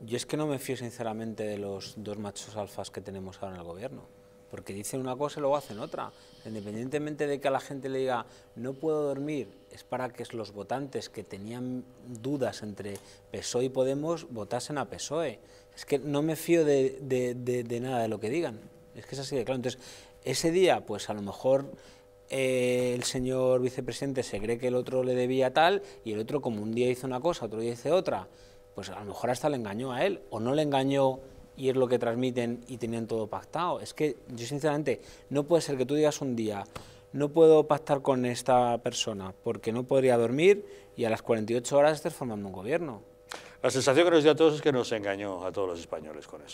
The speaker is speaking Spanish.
Yo es que no me fío sinceramente de los dos machos alfas que tenemos ahora en el gobierno, porque dicen una cosa y luego hacen otra. Independientemente de que a la gente le diga no puedo dormir, es para que los votantes que tenían dudas entre PSOE y Podemos votasen a PSOE. Es que no me fío de, de, de, nada de lo que digan. Es que es así de claro. Entonces, ese día, pues a lo mejor eh, el señor vicepresidente se cree que el otro le debía tal y el otro como un día hizo una cosa, otro día hizo otra pues a lo mejor hasta le engañó a él, o no le engañó y es lo que transmiten y tenían todo pactado. Es que yo sinceramente no puede ser que tú digas un día, no puedo pactar con esta persona porque no podría dormir y a las 48 horas estés formando un gobierno. La sensación que nos dio a todos es que nos engañó a todos los españoles con eso.